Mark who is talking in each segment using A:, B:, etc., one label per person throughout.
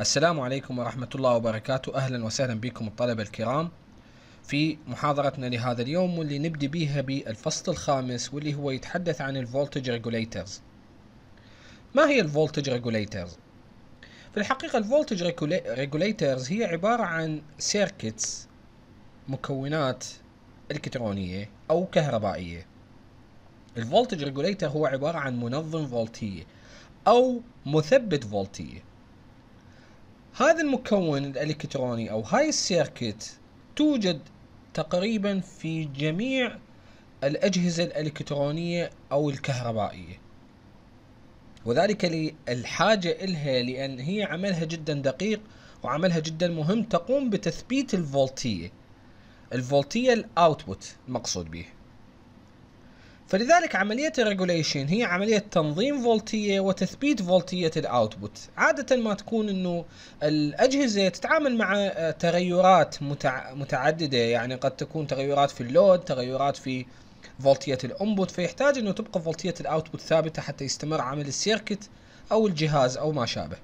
A: السلام عليكم ورحمة الله وبركاته أهلا وسهلا بكم الطلبة الكرام في محاضرتنا لهذا اليوم واللي نبدي بيها بالفصل الخامس واللي هو يتحدث عن الفولتج ريجوليترز ما هي الفولتج ريجوليترز؟ في الحقيقة الفولتج ريجوليترز هي عبارة عن سيركتس مكونات إلكترونية أو كهربائية الفولتج ريجوليتر هو عبارة عن منظم فولتية أو مثبت فولتية هذا المكون الالكتروني او هاي السيركت توجد تقريبا في جميع الاجهزه الالكترونيه او الكهربائيه وذلك للحاجه الها لان هي عملها جدا دقيق وعملها جدا مهم تقوم بتثبيت الفولتيه الفولتيه الاوتبوت مقصود به فلذلك عملية الريجوليشن هي عملية تنظيم فولتية وتثبيت فولتية الاوتبوت عادة ما تكون انه الاجهزة تتعامل مع آه، تغيرات متع... متعددة يعني قد تكون تغيرات في اللود تغيرات في فولتية الانبوت فيحتاج انه تبقى فولتية الاوتبوت ثابتة حتى يستمر عمل السيركت او الجهاز او ما شابه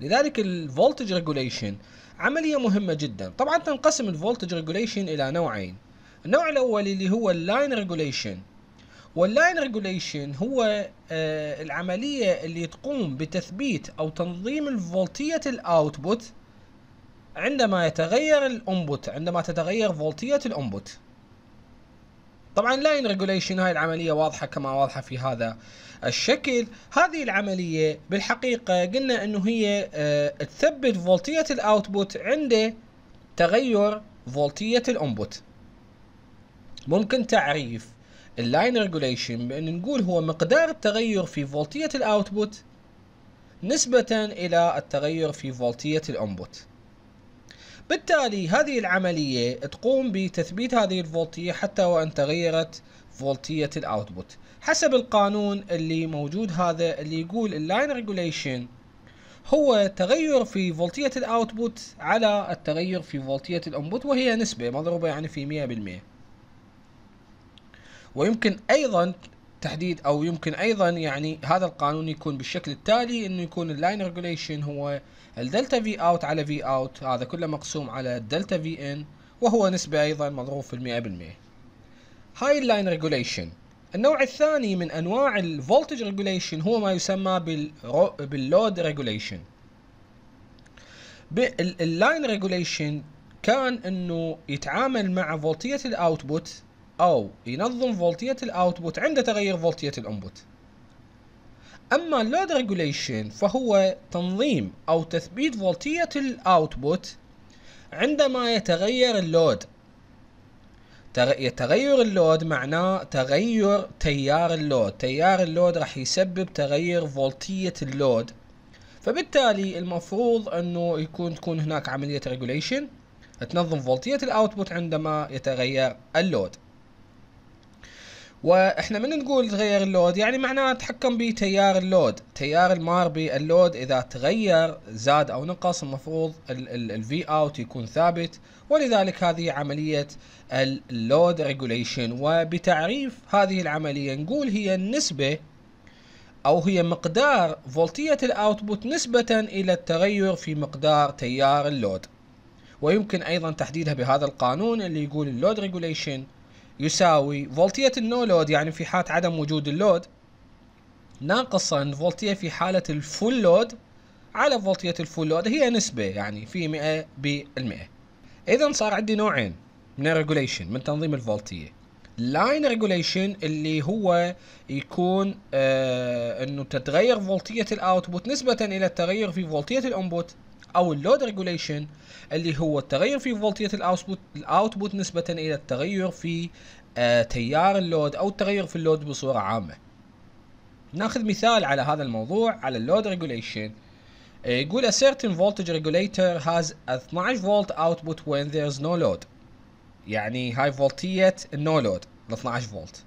A: لذلك الفولتج ريجوليشن عملية مهمة جدا طبعا تنقسم الفولتج ريجوليشن الى نوعين النوع الاول اللي هو اللاين ريجوليشن واللاين ريجوليشن هو آه العملية اللي تقوم بتثبيت او تنظيم الفولتية الاوتبوت عندما يتغير الانبوت عندما تتغير فولتية الانبوت طبعا لاين ريجوليشن هاي العملية واضحة كما واضحة في هذا الشكل هذه العملية بالحقيقة قلنا انه هي آه تثبت فولتية الاوتبوت عند تغير فولتية الانبوت ممكن تعريف اللاين ريجوليشن بأن نقول هو مقدار التغير في فولتية الأوتبوت نسبة إلى التغير في فولتية الأنبوت بالتالي هذه العملية تقوم بتثبيت هذه الفولتية حتى وإن تغيرت فولتية الأوتبوت حسب القانون اللي موجود هذا اللي يقول اللاين ريجوليشن هو تغير في فولتية الأوتبوت على التغير في فولتية الأنبوت وهي نسبة مضروبة يعني في 100% ويمكن ايضا تحديد او يمكن ايضا يعني هذا القانون يكون بالشكل التالي انه يكون اللاين ريجوليشن هو الدلتا في اوت على في اوت هذا كله مقسوم على الدلتا في ان وهو نسبة ايضا مضروب في المئة بالمئة هاي اللاين ريجوليشن النوع الثاني من انواع الفولتج ريجوليشن هو ما يسمى باللود ريجوليشن اللاين ريجوليشن كان انه يتعامل مع فولتية الاوتبوت أو ينظم فولتية الأوتبوت عند تغير فولتية الإنبوت أما اللود ريجوليشن فهو تنظيم أو تثبيت فولتية الأوتبوت عندما يتغير اللود تغير اللود معناه تغير تيار اللود تيار اللود راح يسبب تغير فولتية اللود فبالتالي المفروض انه يكون تكون هناك عملية ريجوليشن تنظم فولتية الاوتبوت عندما يتغير اللود واحنا من نقول تغير اللود يعني معناه تحكم بتيار اللود تيار المار باللود اذا تغير زاد او نقص المفروض الفي اوت يكون ثابت ولذلك هذه عملية اللود ريجوليشن وبتعريف هذه العملية نقول هي النسبة او هي مقدار فولتية الاوتبوت نسبة الى التغير في مقدار تيار اللود ويمكن ايضا تحديدها بهذا القانون اللي يقول اللود ريجوليشن يساوي فولتية النو لود يعني في حالة عدم وجود اللود ناقصا فولتية في حالة الفول لود على فولتية الفول لود هي نسبة يعني في 100 بالمئة إذا صار عندي نوعين من الريجوليشن من تنظيم الفولتية لاين ريجوليشن اللي هو يكون آه انه تتغير فولتيه الاوتبوت نسبه الى التغير في فولتيه الانبوت او اللود ريجوليشن اللي هو التغير في فولتيه الاوتبوت الاوتبوت نسبه الى التغير في آه، تيار اللود او التغير في اللود بصوره عامه ناخذ مثال على هذا الموضوع على اللود ريجوليشن آه، يقول a certain voltage regulator has a 12 volt output when there is no load يعني هاي فولتية النو لود ال 12 فولت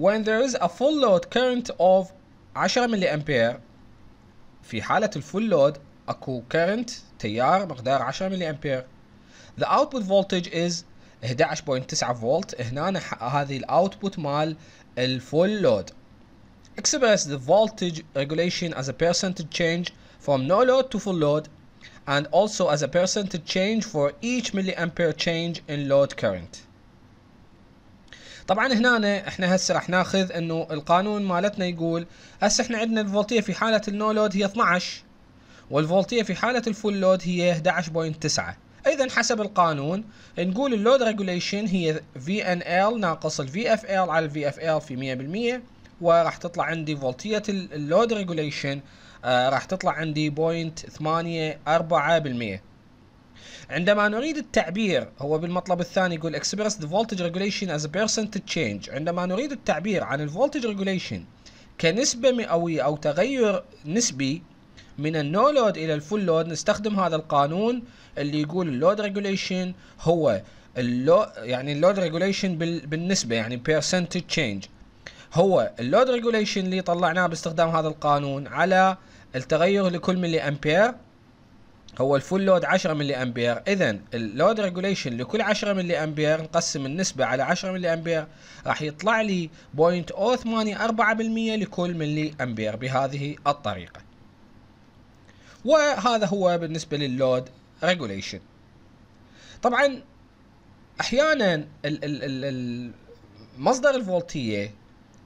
A: when there is a full load current of 10 ملي امبير في حالة الفول لود اكو current تيار مقدار 10 ملي امبير the output voltage is 11.9 فولت هنا هذه الاوتبوت مال الفول لود express the voltage regulation as a percentage change from no load to full load and also as a percentage change for each milliampere change in load current طبعا هنا احنا هسه راح ناخذ انه القانون مالتنا يقول هسه احنا عندنا الفولتيه في حاله النو لود هي 12 والفولتية في حالة الفول لود هي 11.9 اذا حسب القانون نقول اللود ريجوليشن هي في ان ال ناقص الفي اف ال على الفي اف ال في 100% وراح تطلع عندي فولتية اللود ريجوليشن آه، راح تطلع عندي 0.84% عندما نريد التعبير هو بالمطلب الثاني يقول express the voltage regulation as a percentage change عندما نريد التعبير عن الفولتج ريجوليشن كنسبة مئوية أو تغير نسبي من النو لود الى الفول لود نستخدم هذا القانون اللي يقول اللود ريجوليشن هو اللو يعني اللود ريجوليشن بالنسبه يعني بيرسنتج تشينج هو اللود ريجوليشن اللي طلعناه باستخدام هذا القانون على التغير لكل ملي امبير هو الفول لود 10 ملي امبير اذا اللود ريجوليشن لكل 10 ملي امبير نقسم النسبه على 10 ملي امبير راح يطلع لي 0.084% لكل ملي امبير بهذه الطريقه وهذا هو بالنسبة لللود ريجوليشن طبعا احيانا مصدر الفولتيه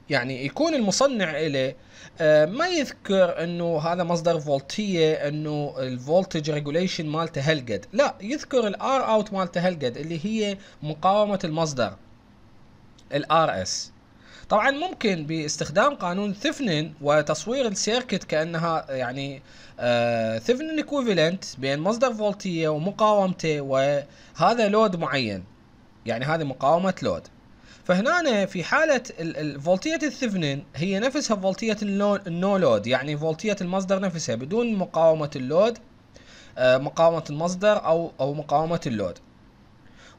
A: يعني يكون المصنع له آه، ما يذكر انه هذا مصدر فولتيه انه الفولتج ريجوليشن مالته هلقد لا يذكر الار اوت مالته هلقد اللي هي مقاومه المصدر الار اس طبعا ممكن باستخدام قانون ثفنن وتصوير السيركت كانها يعني آه ثيفنن بين مصدر فولتيه ومقاومته وهذا لود معين يعني هذه مقاومه لود فهنا في حالة فولتية الثفنن هي نفسها فولتية النو لود يعني فولتية المصدر نفسها بدون مقاومة اللود آه، مقاومة المصدر أو أو مقاومة اللود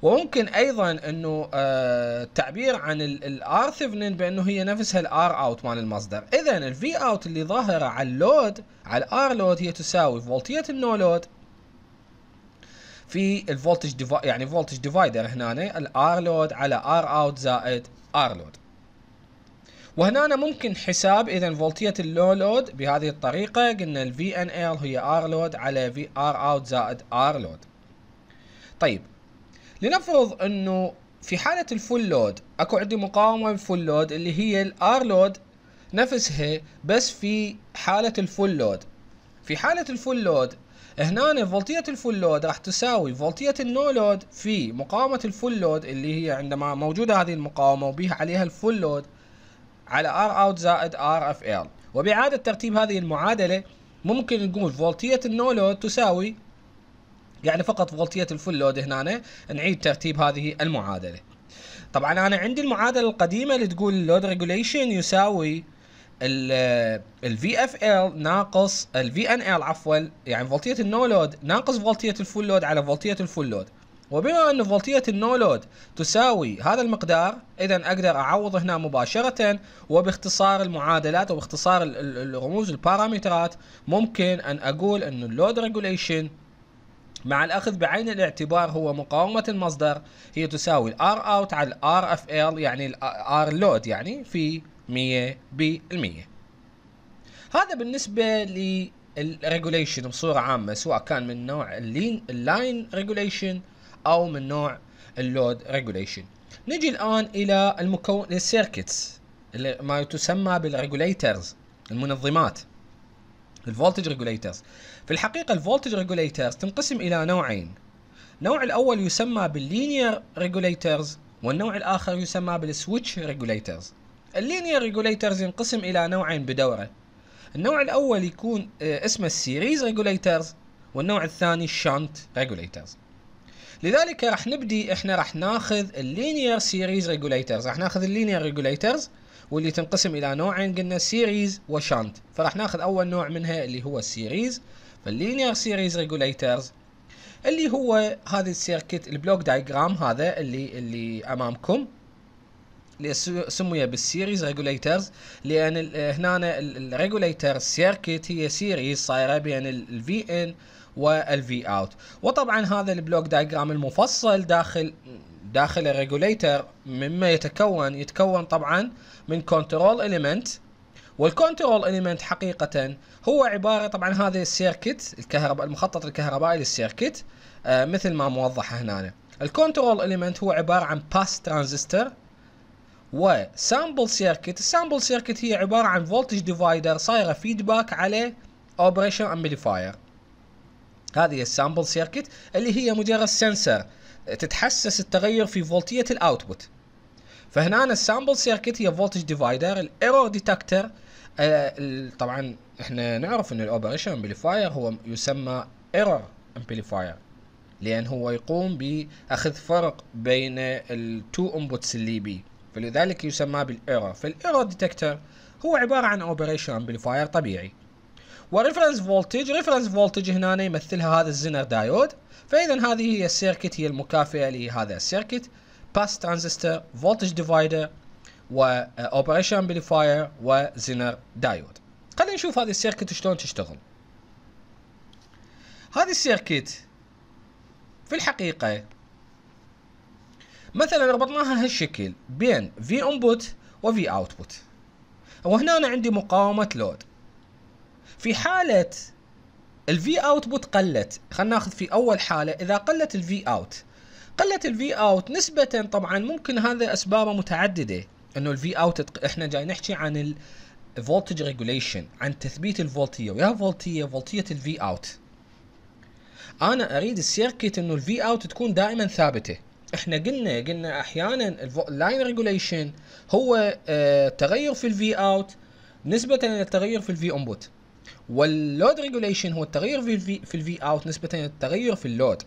A: وممكن ايضا انه التعبير آه، عن الار ثيفنين بانه هي نفسها الار اوت مال المصدر اذا الفي اوت اللي ظاهره على اللود على الار لود هي تساوي فولتيه النو لود في الفولتج يعني فولتج ديفايدر هنا الار لود على ار اوت زائد ار لود وهنا ممكن حساب اذا فولتيه اللو لود بهذه الطريقه قلنا الفي ان ال هي ار لود على في ار اوت زائد ار لود طيب لنفرض انه في حالة الفول لود اكو عندي مقاومة الفول لود اللي هي الار لود نفسها بس في حالة الفول لود في حالة الفول لود هنا فولتية الفول لود راح تساوي فولتية النو لود في مقاومة الفول لود اللي هي عندما موجودة هذه المقاومة وبيها عليها الفول لود على ار اوت زائد ار اف ال وبعادة ترتيب هذه المعادلة ممكن نقول فولتية النو لود تساوي يعني فقط فولتيه الفل لود هنا نعيد ترتيب هذه المعادله طبعا انا عندي المعادله القديمه اللي تقول اللود ريجوليشن يساوي ال في آه، اف ال ناقص ال في ان ال عفوا يعني فولتيه النو لود ناقص فولتيه الفول لود على فولتيه الفول لود وبما ان فولتيه النو لود تساوي هذا المقدار اذا اقدر اعوض هنا مباشره وباختصار المعادلات وباختصار الرموز البارامترات ممكن ان اقول ان اللود ريجوليشن مع الأخذ بعين الاعتبار هو مقاومة المصدر هي تساوي ال R out على ال R of L يعني ال R load يعني في 100 بالمية هذا بالنسبة للريجوليشن بصورة عامة سواء كان من نوع اللاين ريجوليشن أو من نوع اللود ريجوليشن نجي الآن إلى المكون السيركتس ما تسمى بالريجوليترز المنظمات الفولتج ريجوليترز في الحقيقة الفولتج ريجوليترز تنقسم إلى نوعين النوع الأول يسمى باللينير ريجوليترز والنوع الآخر يسمى بالسويتش ريجوليترز اللينير ريجوليترز ينقسم إلى نوعين بدوره النوع الأول يكون آه، اسمه السيريز ريجوليترز والنوع الثاني الشانت ريجوليترز لذلك راح نبدي احنا راح ناخذ اللينير سيريز ريجوليترز راح ناخذ اللينير ريجوليترز واللي تنقسم الى نوعين قلنا سيريز وشانت فراح ناخذ اول نوع منها اللي هو السيريز فاللينير سيريز ريجوليترز اللي هو هذا السيركت البلوك دايجرام هذا اللي اللي امامكم اللي سمي بالسيريز ريجوليترز لان هنا الريجوليتر سيركت هي سيريز صايره بين الفي ان والفي اوت وطبعا هذا البلوك دايجرام المفصل داخل داخل الريجوليتر مما يتكون يتكون طبعا من كنترول اليمنت والكنترول اليمنت حقيقة هو عبارة طبعا هذا السيركت الكهرباء المخطط الكهربائي للسيركت آه مثل ما موضح هنا الكنترول اليمنت هو عبارة عن باس ترانزستور و سامبل سيركت السامبل سيركت هي عبارة عن فولتج ديفايدر صايرة فيدباك على اوبريشن امبليفاير هذه السامبل سيركت اللي هي مجرد سنسر تتحسس التغير في فولتية الاوتبوت فهنا السامبل سيركت هي فولتج ديفايدر الايرور ديتكتر طبعا احنا نعرف ان الاوبريشن امبليفاير هو يسمى ايرور امبليفاير لان هو يقوم باخذ فرق بين التو انبوتس اللي بي فلذلك يسمى بالايرور فالايرور ديتكتر هو عباره عن اوبريشن امبليفاير طبيعي وريفرنس فولتج ريفرنس فولتج هنا يمثلها هذا الزنر دايود فاذا هذه هي السيركت هي المكافئه لهذا السيركت باس ترانزستور فولتج ديفايدر واوبريشن امبليفاير وزنر دايود خلينا نشوف هذه السيركت شلون تشتغل هذه السيركت في الحقيقة مثلا ربطناها هالشكل بين في انبوت وفي اوتبوت وهنا أنا عندي مقاومة لود في حالة الفي اوتبوت قلت خلينا ناخذ في اول حالة اذا قلت الفي اوت قلت الفي اوت نسبة طبعا ممكن هذا اسبابه متعددة انه الفي اوت احنا جاي نحكي عن الفولتج ريجوليشن عن تثبيت الفولتية ويا فولتية فولتية الفي اوت انا اريد السيركت انه الفي اوت تكون دائما ثابته احنا قلنا قلنا احيانا اللاين ريجوليشن هو آه، تغير في الفي اوت نسبه للتغير في الفي انبوت واللود ريجوليشن هو التغير في الفي في الفي اوت نسبه للتغير في اللود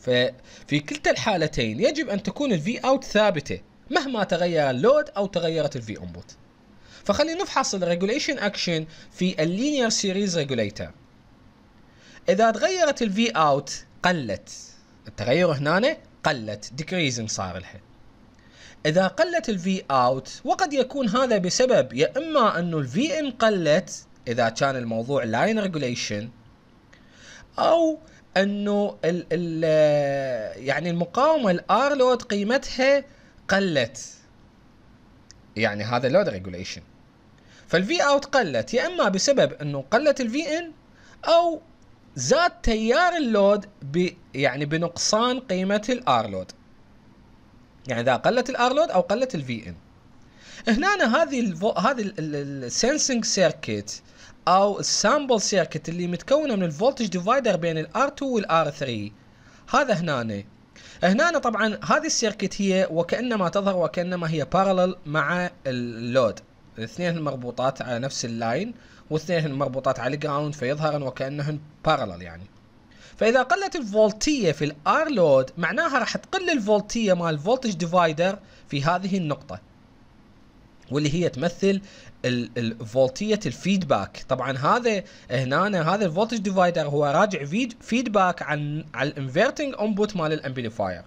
A: ففي كلتا الحالتين يجب ان تكون الفي اوت ثابته مهما تغير اللود او تغيرت الفي انبوت فخلينا نفحص الريجوليشن اكشن في اللينير سيريز ريجوليتر اذا تغيرت الفي اوت قلت التغير هنا قلت ديكريزنج صار لها اذا قلت الفي اوت وقد يكون هذا بسبب يا اما انه الفي ان قلت اذا كان الموضوع لاين ريجوليشن او انه الـ الـ يعني المقاومه الار لود قيمتها قلت يعني هذا لود ريجوليشن فالفي اوت قلت يا اما بسبب انه قلت الفي ان او زاد تيار اللود ب يعني بنقصان قيمه الار لود يعني اذا قلت الار لود او قلت الفي ان هنا هذه هذه السنسنج سيركت او السامبل سيركت اللي متكونه من الفولتج ديفايدر بين الار2 والار3 هذا هنا هنا طبعا هذه السيركت هي وكانما تظهر وكانما هي بارلل مع اللود الاثنين مربوطات على نفس اللاين واثنين مربوطات على الجراوند فيظهرن وكانهن بارلل يعني فاذا قلت الفولتيه في الار لود معناها راح تقل الفولتيه مال الفولتج ديفايدر في هذه النقطه واللي هي تمثل الفولتيه الفيدباك طبعا هذا هنا هذا الفولتج ديفايدر هو راجع فيدباك عن على الانفيرتنج انبوت مال الامبليفاير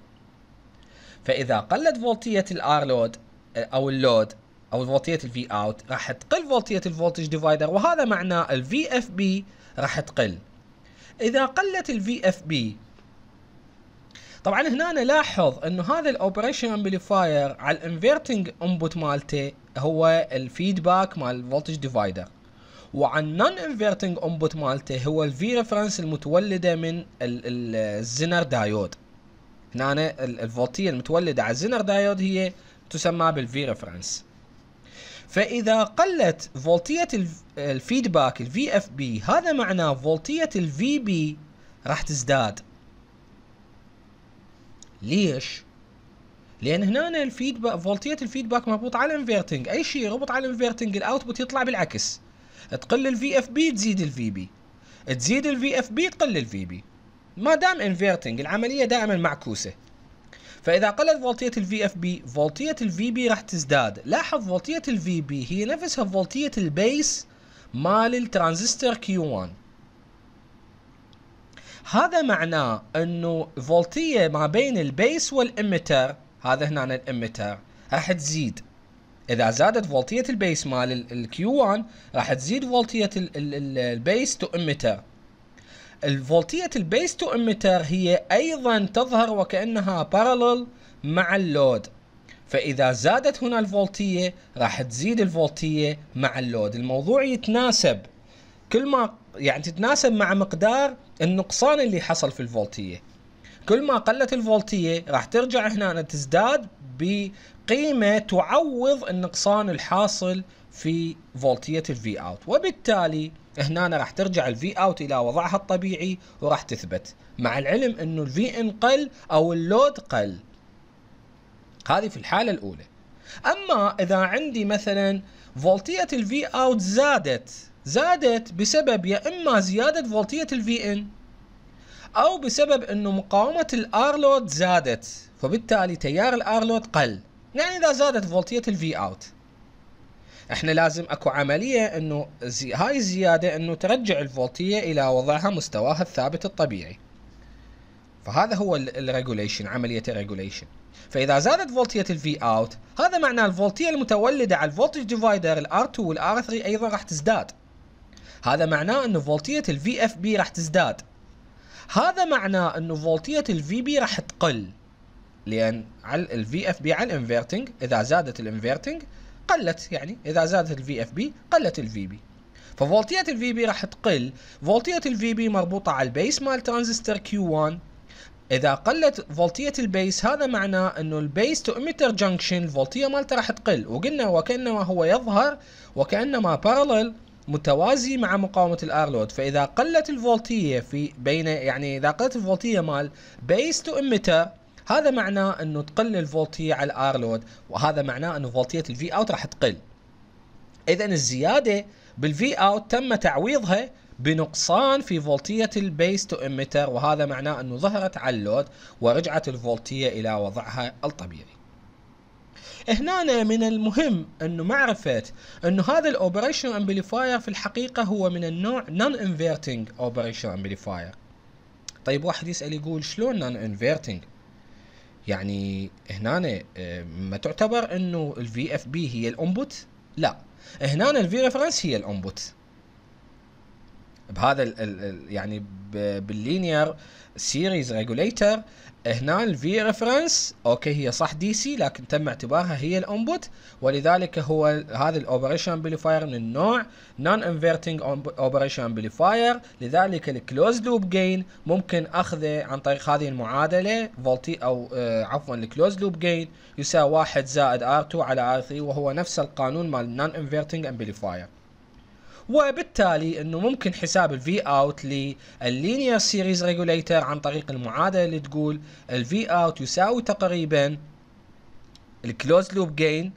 A: فاذا قلت فولتيه الار لود او اللود او فولتيه الفي اوت راح تقل فولتيه الفولتج ديفايدر وهذا معناه الفي اف بي راح تقل اذا قلت الفي اف بي طبعا هنا نلاحظ انه هذا الاوبريشن امبليفاير على الانفيرتنج انبوت مالته هو الفيدباك مال الفولتج ديفايدر وعن نون انفيرتنج انبوت مالته هو الفي ريفرنس المتولده من الزنر دايود هنا الفولتيه المتولده على الزنر دايود هي تسمى بالفي ريفرنس فاذا قلت فولتيه الفيدباك الفي اف بي هذا معناه فولتيه الفي بي راح تزداد ليش؟ لان هنا الفيدباك فولتيه الفيدباك مربوط على الانفيرتنج اي شيء يربط على الانفيرتنج الاوتبوت يطلع بالعكس تقل الفي اف بي تزيد الفي بي تزيد الفي اف بي تقل الفي بي ما دام انفيرتنج العمليه دائما معكوسه فاذا قلت فولتيه الفي اف بي فولتيه الفي بي راح تزداد لاحظ فولتيه الفي بي هي نفسها فولتيه البيس مال الترانزستور كيو 1 هذا معناه انه فولتيه ما بين البيس والامتر هذا هنا الامتر راح تزيد اذا زادت فولتيه البيس مال الكيو 1 راح تزيد فولتيه البيس تو اميتر الفولتيه البيس تو اميتر هي ايضا تظهر وكانها بارلل مع اللود فاذا زادت هنا الفولتيه راح تزيد الفولتيه مع اللود الموضوع يتناسب كل ما يعني تتناسب مع مقدار النقصان اللي حصل في الفولتيه كل ما قلت الفولتيه راح ترجع هنا تزداد بقيمه تعوض النقصان الحاصل في فولتيه الفي اوت وبالتالي هنا راح ترجع الفي اوت الى وضعها الطبيعي وراح تثبت مع العلم انه الفي ان قل او اللود قل هذه في الحاله الاولى اما اذا عندي مثلا فولتيه الفي اوت زادت زادت بسبب يا إما زيادة فولتية الفي إن أو بسبب أنه مقاومة لود زادت فبالتالي تيار لود قل يعني إذا زادت فولتية الفي أوت احنا لازم اكو عملية انه زي هاي الزيادة انه ترجع الفولتية الى وضعها مستواها الثابت الطبيعي فهذا هو الريجوليشن عملية الريجوليشن فاذا زادت فولتية الفي اوت هذا معناه الفولتية المتولدة على الفولتج ديفايدر الار2 والار3 ايضا راح تزداد هذا معناه انه فولتيه الفي اف بي راح تزداد هذا معناه انه فولتيه الفي بي راح تقل لان على الفي اف بي على الانفيرتنج اذا زادت الانفيرتنج قلت يعني اذا زادت الفي اف بي قلت الفي بي ففولتيه الفي بي راح تقل فولتيه الفي بي مربوطه على البيس مال ترانزستور كيو 1 اذا قلت فولتيه البيس هذا معناه انه البيس تو اميتر جنكشن الفولتيه مالته راح تقل وقلنا وكانما هو يظهر وكانما بارلل متوازي مع مقاومه لود فاذا قلت الفولتيه في بين يعني اذا قلت الفولتيه مال بيس تو اميتر هذا معناه انه تقل الفولتيه على لود وهذا معناه انه فولتيه الفي اوت راح تقل اذا الزياده بالفي اوت تم تعويضها بنقصان في فولتية البيس تو اميتر وهذا معناه انه ظهرت على اللود ورجعت الفولتية الى وضعها الطبيعي هنا من المهم انه معرفة انه هذا الاوبريشن امبليفاير في الحقيقة هو من النوع نون انفيرتنج اوبريشن امبليفاير طيب واحد يسأل يقول شلون نون انفيرتنج يعني هنا آه، ما تعتبر انه الفي اف بي هي الانبوت لا هنا الفي ريفرنس هي الانبوت بهذا الـ الـ يعني باللينير سيريز ريجوليتر هنا الفي ريفرنس اوكي هي صح دي سي لكن تم اعتبارها هي الانبوت ولذلك هو هذا الاوبريشن امبليفاير من النوع نون انفيرتنج اوبريشن امبليفاير لذلك الكلوز لوب جين ممكن اخذه عن طريق هذه المعادله فولتي او آه عفوا الكلوز لوب جين يساوي 1 زائد ار2 على ار3 وهو نفس القانون مال نون انفيرتنج امبليفاير وبالتالي انه ممكن حساب الفي اوت لللينير سيريز ريجوليتر عن طريق المعادله اللي تقول الفي اوت يساوي تقريبا الكلوز لوب جين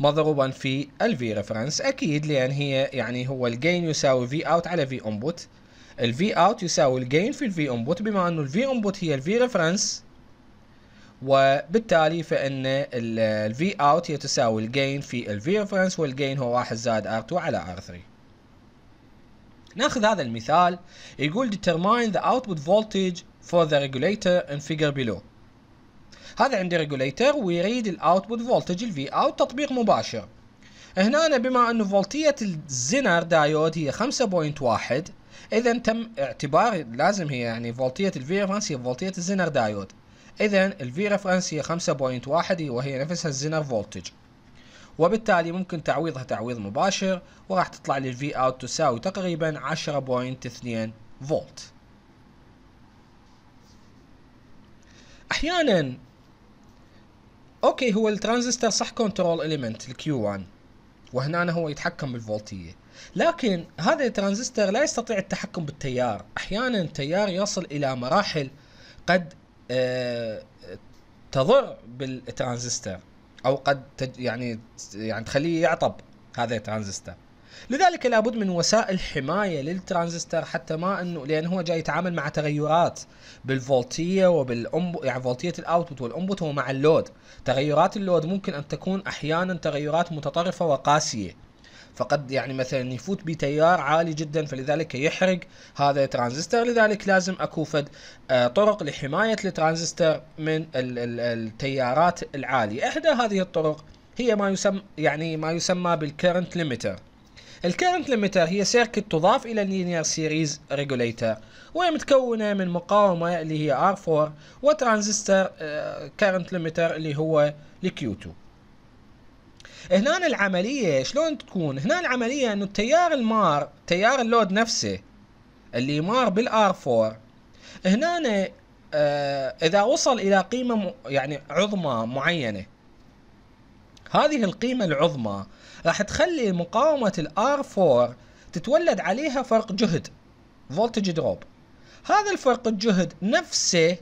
A: مضروبا في الفي ريفرنس اكيد لان هي يعني هو الجين يساوي في اوت على في انبوت الفي اوت يساوي الجين في الفي انبوت بما انه الفي انبوت هي الفي ريفرنس وبالتالي فان الفي اوت هي تساوي الجين في الفي ريفرنس والجين هو 1 زائد ار2 على ار3 ناخذ هذا المثال يقول determine the output voltage for the regulator in figure below هذا عندي regulator ويريد الاوتبوت فولتج الفي اوت تطبيق مباشر هنا أنا بما انه فولتية الزنر دايود هي 5.1 اذا تم اعتبار لازم هي يعني فولتية الفي ريفرنس هي فولتية الزنر دايود اذا الفي ريفرنس هي 5.1 وهي نفسها الزنر فولتج وبالتالي ممكن تعويضها تعويض مباشر وراح تطلع لي الفي اوت تساوي تقريبا 10.2 فولت احيانا اوكي هو الترانزستور صح كنترول اليمنت الكيو 1 وهنا هو يتحكم بالفولتيه لكن هذا الترانزستور لا يستطيع التحكم بالتيار احيانا التيار يصل الى مراحل قد آه، تضر بالترانزستور او قد تج يعني يعني تخليه يعطب هذا الترانزستور لذلك لابد من وسائل حمايه للترانزستور حتى ما انه لان هو جاي يتعامل مع تغيرات بالفولتيه وبالأم يعني فولتيه الاوتبوت والانبوت ومع اللود تغيرات اللود ممكن ان تكون احيانا تغيرات متطرفه وقاسيه فقد يعني مثلا يفوت بتيار عالي جدا فلذلك يحرق هذا الترانزستور لذلك لازم اكو فد آه، طرق لحمايه الترانزستور من التيارات العاليه احدى هذه الطرق هي ما يسمى يعني ما يسمى بالكرنت ليميتر الكرنت ليميتر هي سيركت تضاف الى اللينير سيريز ريجوليتر وهي متكونه من مقاومه اللي هي R4 وترانزستور كرنت ليميتر اللي هو لكيو 2 هنا العمليه شلون تكون هنا العمليه انه التيار المار تيار اللود نفسه اللي مار بالار 4 هنا آه اذا وصل الى قيمه يعني عظمى معينه هذه القيمه العظمى راح تخلي مقاومه الار 4 تتولد عليها فرق جهد فولتج دروب هذا الفرق الجهد نفسه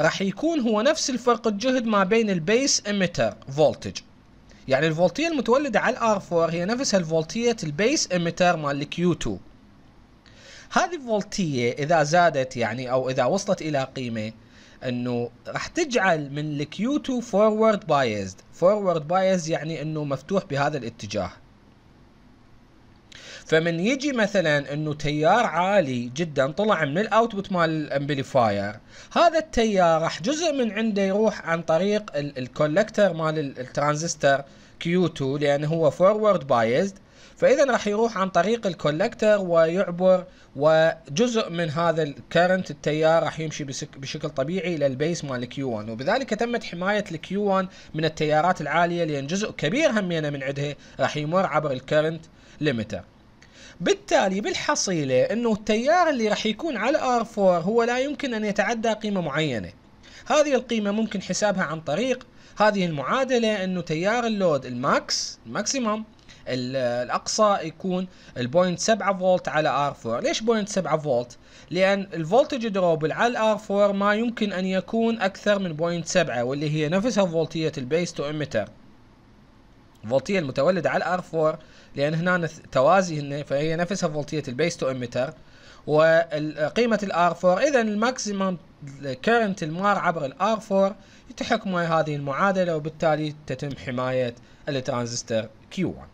A: راح يكون هو نفس الفرق الجهد ما بين البيس اميتر فولتج يعني الفولتية المتولدة على الار 4 هي نفسها الفولتية البيس اميتر مال الكيو 2 هذه الفولتية اذا زادت يعني او اذا وصلت الى قيمة انه راح تجعل من الكيو 2 فورورد بايزد فورورد بايزد يعني انه مفتوح بهذا الاتجاه فمن يجي مثلا انه تيار عالي جدا طلع من الاوتبوت مال الامبليفاير هذا التيار راح جزء من عنده يروح عن طريق الكولكتر مال الترانزستور Q2 لأن هو فورورد بايزد فإذا راح يروح عن طريق الكولكتر ويعبر وجزء من هذا الكرنت التيار راح يمشي بشكل طبيعي إلى البيس مال كيو 1 وبذلك تمت حماية الكيو 1 من التيارات العالية لأن جزء كبير همينة من عندها راح يمر عبر الكرنت ليمتر بالتالي بالحصيلة أنه التيار اللي راح يكون على R4 هو لا يمكن أن يتعدى قيمة معينة هذه القيمة ممكن حسابها عن طريق هذه المعادله انه تيار اللود الماكس الماكسيمم الاقصى يكون البوينت 7 فولت على ار 4 ليش بوينت 7 فولت لان الفولتج دروب على الار 4 ما يمكن ان يكون اكثر من بوينت 7 واللي هي نفسها فولتيه البيس تو اميتر الفولتيه المتولده على الار 4 لان هنا توازي هنا فهي نفسها فولتيه البيس تو اميتر وقيمه الار 4 اذا الماكسيمم كرنت المار عبر الار 4 يتحكموا هذه المعادلة وبالتالي تتم حماية الترانزستور Q1